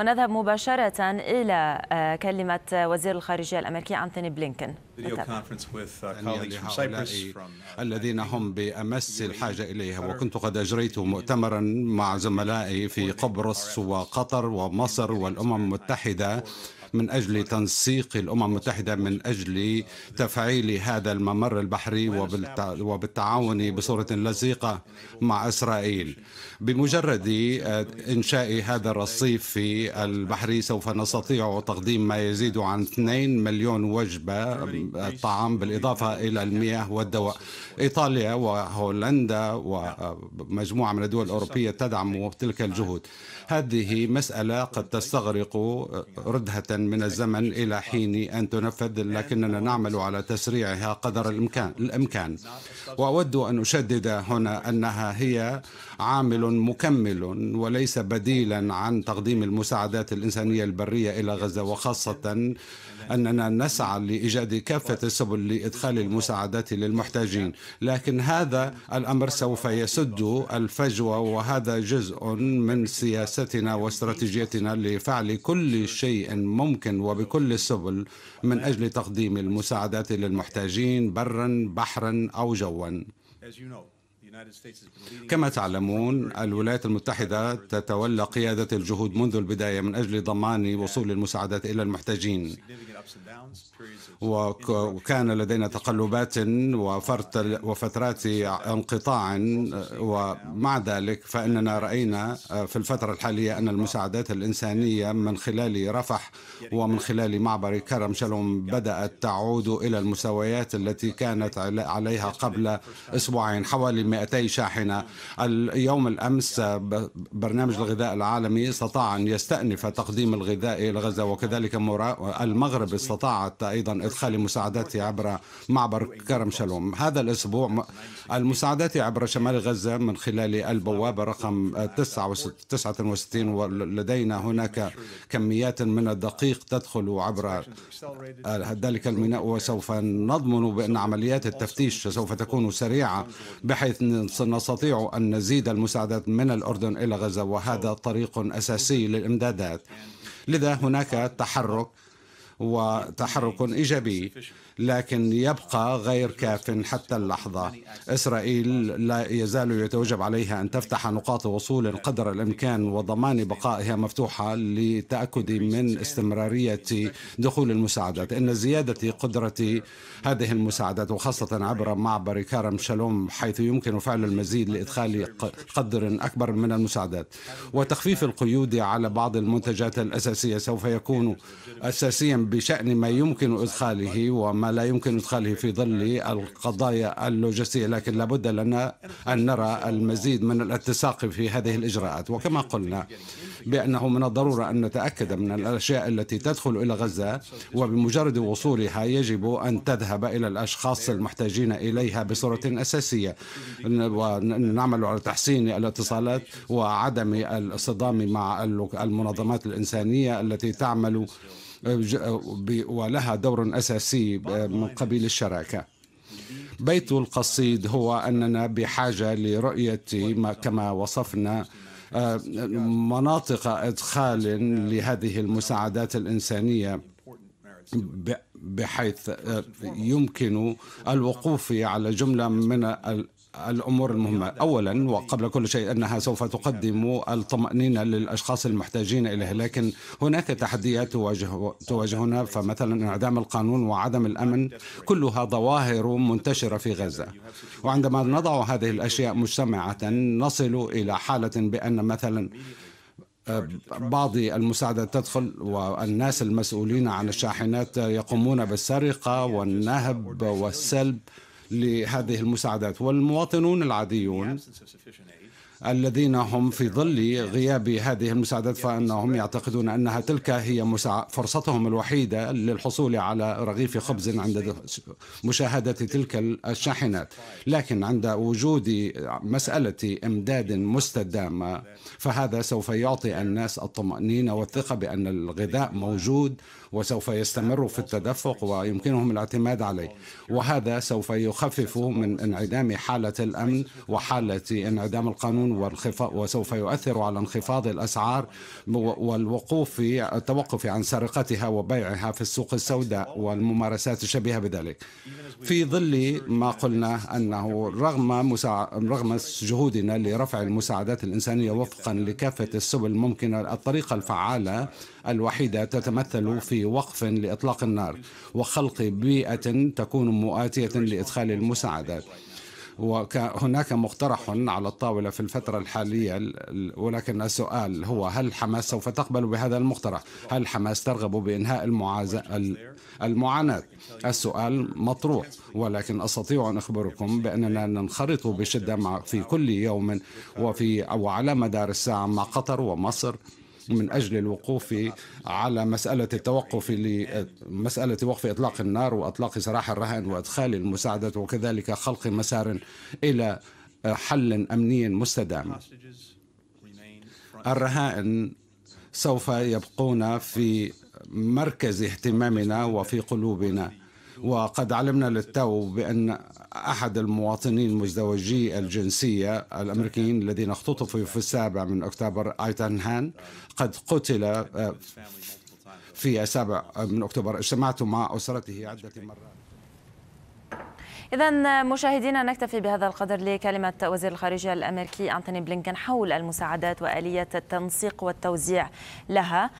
ونذهب مباشرة إلى آه، كلمة وزير الخارجية الأمريكي أنتوني بلينكن uh, uh, الذين هم بأمس الحاجة إليها وكنت قد أجريت مؤتمرا مع زملائي في قبرص وقطر ومصر والأمم المتحدة من أجل تنسيق الأمم المتحدة من أجل تفعيل هذا الممر البحري وبالتعاون بصورة لزيقة مع إسرائيل بمجرد آه، إنشاء هذا الرصيف في البحر سوف نستطيع تقديم ما يزيد عن 2 مليون وجبة آه، طعام بالإضافة إلى المياه والدواء إيطاليا وهولندا ومجموعة من الدول الأوروبية تدعم تلك الجهود هذه مسألة قد تستغرق آه، ردهة من الزمن إلى حين أن تنفذ لكننا نعمل على تسريعها قدر الإمكان, الإمكان. وأود أن أشدد هنا أنها هي عامل مكمل وليس بديلا عن تقديم المساعدات الإنسانية البرية إلى غزة وخاصة أننا نسعى لإيجاد كافة السبل لإدخال المساعدات للمحتاجين لكن هذا الأمر سوف يسد الفجوة وهذا جزء من سياستنا واستراتيجيتنا لفعل كل شيء ممكن الممكن وبكل السبل من أجل تقديم المساعدات للمحتاجين برا بحرا أو جوا كما تعلمون الولايات المتحدة تتولى قيادة الجهود منذ البداية من أجل ضمان وصول المساعدات إلى المحتاجين وكان لدينا تقلبات وفترات انقطاع ومع ذلك فإننا رأينا في الفترة الحالية أن المساعدات الإنسانية من خلال رفح ومن خلال معبر كرم شلوم بدأت تعود إلى المستويات التي كانت عليها قبل أسبوعين حوالي 200 شاحنة اليوم الأمس برنامج الغذاء العالمي استطاع أن يستأنف تقديم الغذاء إلى غزة وكذلك المغرب استطاعت أيضا إدخال مساعداتها عبر معبر كرم شلوم هذا الأسبوع المساعدات عبر شمال غزة من خلال البوابة رقم 69 ولدينا هناك كميات من الدقيق تدخل عبر ذلك الميناء وسوف نضمن بأن عمليات التفتيش سوف تكون سريعة بحيث سنستطيع أن نزيد المساعدات من الأردن إلى غزة وهذا طريق أساسي للإمدادات لذا هناك تحرك وتحرك إيجابي لكن يبقى غير كاف حتى اللحظة إسرائيل لا يزال يتوجب عليها أن تفتح نقاط وصول قدر الإمكان وضمان بقائها مفتوحة لتأكد من استمرارية دخول المساعدات إن زيادة قدرة هذه المساعدات وخاصة عبر معبر كرم شالوم حيث يمكن فعل المزيد لإدخال قدر أكبر من المساعدات وتخفيف القيود على بعض المنتجات الأساسية سوف يكون أساسيا بشأن ما يمكن إدخاله وما لا يمكن إدخاله في ظل القضايا اللوجستية لكن لابد لنا أن نرى المزيد من الاتساق في هذه الإجراءات وكما قلنا بأنه من الضرورة أن نتأكد من الأشياء التي تدخل إلى غزة وبمجرد وصولها يجب أن تذهب إلى الأشخاص المحتاجين إليها بصورة أساسية ونعمل على تحسين الاتصالات وعدم الصدام مع المنظمات الإنسانية التي تعمل ولها دور أساسي آه، من قبيل الشراكة بيت القصيد هو أننا بحاجة لرؤية ما كما وصفنا آه، مناطق إدخال لهذه المساعدات الإنسانية بحيث آه، يمكن الوقوف على جملة من الأمور المهمة أولا وقبل كل شيء أنها سوف تقدم الطمأنينة للأشخاص المحتاجين اليها لكن هناك تحديات تواجه تواجهنا فمثلا انعدام القانون وعدم الأمن كلها ظواهر منتشرة في غزة وعندما نضع هذه الأشياء مجتمعة نصل إلى حالة بأن مثلا آه، بعض المساعدة تدخل والناس المسؤولين عن الشاحنات يقومون بالسرقة والنهب والسلب لهذه المساعدات والمواطنون العاديون الذين هم في ظل غياب هذه المساعدات فانهم يعتقدون انها تلك هي فرصتهم الوحيده للحصول على رغيف خبز عند مشاهده تلك الشاحنات، لكن عند وجود مساله امداد مستدامه فهذا سوف يعطي الناس الطمانينه والثقه بان الغذاء موجود وسوف يستمر في التدفق ويمكنهم الاعتماد عليه وهذا سوف يخفف من انعدام حاله الامن وحاله انعدام القانون وسوف يؤثر على انخفاض الأسعار والوقوف في التوقف عن سرقتها وبيعها في السوق السوداء والممارسات الشبيهة بذلك في ظل ما قلنا أنه رغم, مسا... رغم جهودنا لرفع المساعدات الإنسانية وفقا لكافة السبل الممكنة الطريقة الفعالة الوحيدة تتمثل في وقف لإطلاق النار وخلق بيئة تكون مؤاتية لإدخال المساعدات وهناك مقترح على الطاولة في الفترة الحالية ولكن السؤال هو هل حماس سوف تقبل بهذا المقترح؟ هل حماس ترغب بإنهاء المعاز... المعاناة؟ السؤال مطروح ولكن أستطيع أن أخبركم بأننا ننخرط بشدة مع في كل يوم وفي أو على مدار الساعة مع قطر ومصر من أجل الوقوف على مسألة التوقف لمسألة وقف إطلاق النار وإطلاق سراح الرهائن وإدخال المساعدة وكذلك خلق مسار إلى حل أمني مستدام الرهائن سوف يبقون في مركز اهتمامنا وفي قلوبنا وقد علمنا للتو بأن أحد المواطنين مزدوجي الجنسية الأمريكيين الذين اختطفوا في السابع من أكتوبر أيتن هان قد قتل آه، في السابع من أكتوبر اجتمعت مع أسرته عدة مرات إذا مشاهدينا نكتفي بهذا القدر لكلمة وزير الخارجية الأمريكي أنتوني بلينكن حول المساعدات وآلية التنسيق والتوزيع لها